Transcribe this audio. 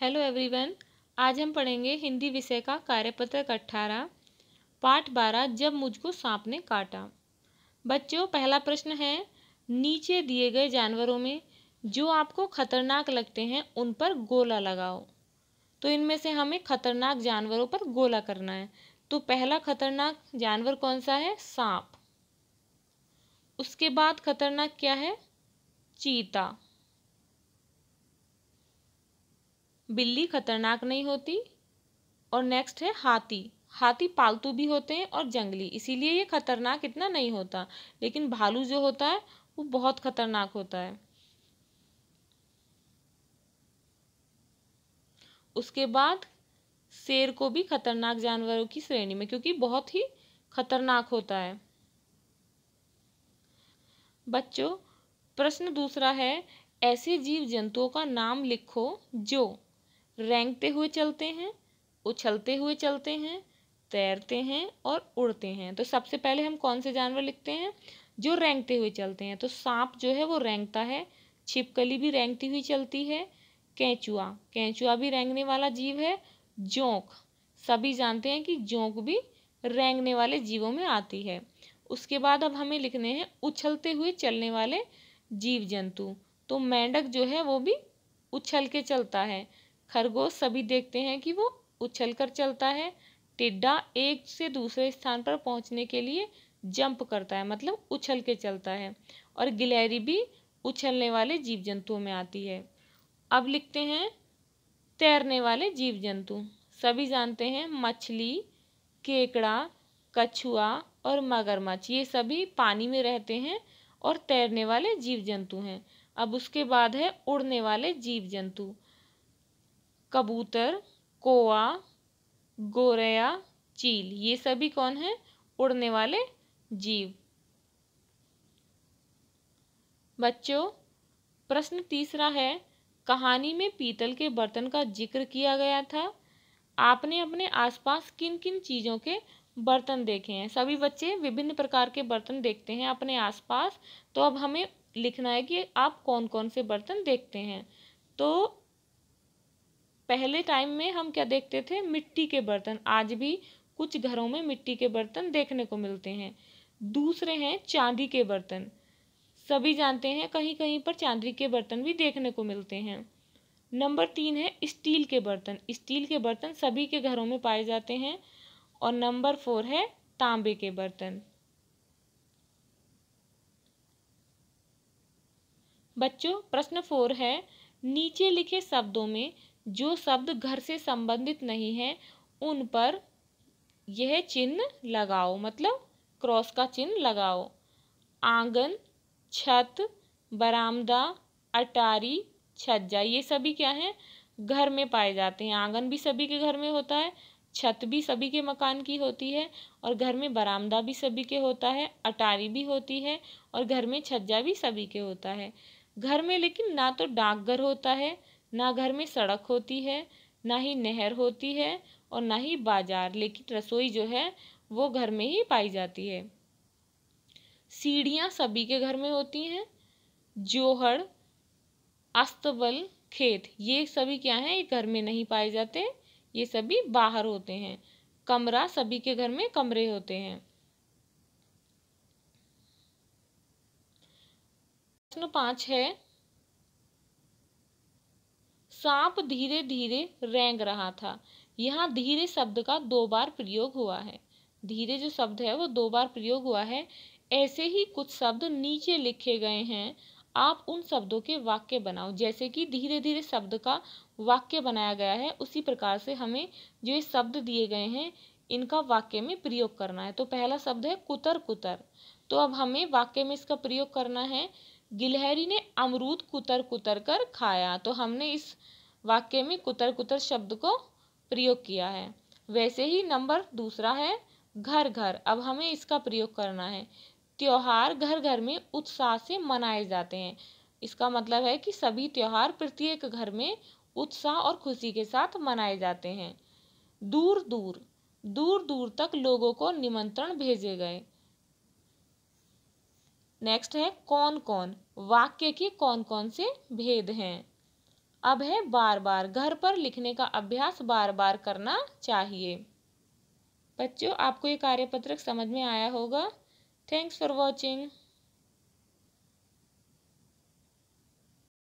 hello everyone आज हम पढ़ेंगे हिंदी विषय का कार्यपत्रक अट्ठारह पाठ बारह जब मुझको सांप ने काटा बच्चों पहला प्रश्न है नीचे दिए गए जानवरों में जो आपको खतरनाक लगते हैं उन पर गोला लगाओ तो इनमें से हमें खतरनाक जानवरों पर गोला करना है तो पहला खतरनाक जानवर कौन सा है सांप उसके बाद खतरनाक क्या है चीता बिल्ली खतरनाक नहीं होती और नेक्स्ट है हाथी हाथी पालतू भी होते हैं और जंगली इसीलिए ये खतरनाक इतना नहीं होता लेकिन भालू जो होता है वो बहुत खतरनाक होता है उसके बाद शेर को भी खतरनाक जानवरों की श्रेणी में क्योंकि बहुत ही खतरनाक होता है बच्चों प्रश्न दूसरा है ऐसे जीव जंतुओं का नाम लिखो जो रेंगते हुए चलते हैं उछलते हुए चलते हैं तैरते हैं और उड़ते हैं तो सबसे पहले हम कौन से जानवर लिखते हैं जो रेंगते हुए चलते हैं तो सांप जो है वो रेंगता है छिपकली भी रेंगती हुई चलती है कैचुआ कैचुआ भी रेंगने वाला जीव है जोंक सभी जानते हैं कि जोंक भी रेंगने वाले जीवों में आती है उसके बाद अब हमें लिखने हैं उछलते हुए चलने वाले जीव जंतु तो मेंढक जो है वो भी उछल के चलता है खरगोश सभी देखते हैं कि वो उछल कर चलता है टिड्डा एक से दूसरे स्थान पर पहुंचने के लिए जंप करता है मतलब उछल के चलता है और गिलहरी भी उछलने वाले जीव जंतुओं में आती है अब लिखते हैं तैरने वाले जीव जंतु सभी जानते हैं मछली केकड़ा कछुआ और मगरमच्छ ये सभी पानी में रहते हैं और तैरने वाले जीव जंतु हैं अब उसके बाद है उड़ने वाले जीव जंतु कबूतर कोआ गोरेया चील ये सभी कौन हैं उड़ने वाले जीव बच्चों प्रश्न तीसरा है कहानी में पीतल के बर्तन का जिक्र किया गया था आपने अपने आसपास किन किन चीज़ों के बर्तन देखे हैं सभी बच्चे विभिन्न प्रकार के बर्तन देखते हैं अपने आसपास तो अब हमें लिखना है कि आप कौन कौन से बर्तन देखते हैं तो पहले टाइम में हम क्या देखते थे मिट्टी के बर्तन आज भी कुछ घरों में मिट्टी के बर्तन देखने को मिलते हैं दूसरे हैं चांदी के बर्तन सभी जानते हैं कहीं कहीं पर चांदी के बर्तन भी देखने को मिलते हैं नंबर तीन है स्टील के बर्तन स्टील के बर्तन सभी के घरों में पाए जाते हैं और नंबर फोर है तांबे के बर्तन बच्चों प्रश्न फोर है नीचे लिखे शब्दों में जो शब्द घर से संबंधित नहीं हैं उन पर यह चिन्ह लगाओ मतलब क्रॉस का चिन्ह लगाओ आंगन छत बरामदा अटारी छज्जा ये सभी क्या हैं घर में पाए जाते हैं आंगन भी सभी के घर में होता है छत भी सभी के मकान की होती है और घर में बरामदा भी सभी के होता है अटारी भी होती है और घर में छज्जा भी सभी के होता है घर में लेकिन ना तो डाकघर होता है ना घर में सड़क होती है ना ही नहर होती है और ना ही बाजार लेकिन रसोई जो है वो घर में ही पाई जाती है सीढ़ियाँ सभी के घर में होती हैं जोहड़ अस्तबल खेत ये सभी क्या हैं ये घर में नहीं पाए जाते ये सभी बाहर होते हैं कमरा सभी के घर में कमरे होते हैं प्रश्न पाँच है सांप धीरे धीरे रेंग रहा था यहाँ धीरे शब्द का दो बार प्रयोग हुआ है धीरे जो शब्द है वो दो बार प्रयोग हुआ है ऐसे ही कुछ शब्द नीचे लिखे गए हैं आप उन शब्दों के वाक्य बनाओ जैसे कि धीरे धीरे शब्द का वाक्य बनाया गया है उसी प्रकार से हमें जो ये शब्द दिए गए हैं इनका वाक्य में प्रयोग करना है तो पहला शब्द है कुतर कुतर तो अब हमें वाक्य में इसका प्रयोग करना है गिलहरी ने अमरूद कुतर कुतर कर खाया तो हमने इस वाक्य में कुतर कुतर शब्द को प्रयोग किया है वैसे ही नंबर दूसरा है घर घर अब हमें इसका प्रयोग करना है त्यौहार घर घर में उत्साह से मनाए जाते हैं इसका मतलब है कि सभी त्यौहार प्रत्येक घर में उत्साह और खुशी के साथ मनाए जाते हैं दूर दूर दूर दूर तक लोगों को निमंत्रण भेजे गए नेक्स्ट है कौन कौन वाक्य के कौन कौन से भेद हैं अब है बार बार घर पर लिखने का अभ्यास बार बार करना चाहिए बच्चों आपको ये कार्यपत्रक समझ में आया होगा थैंक्स फॉर वॉचिंग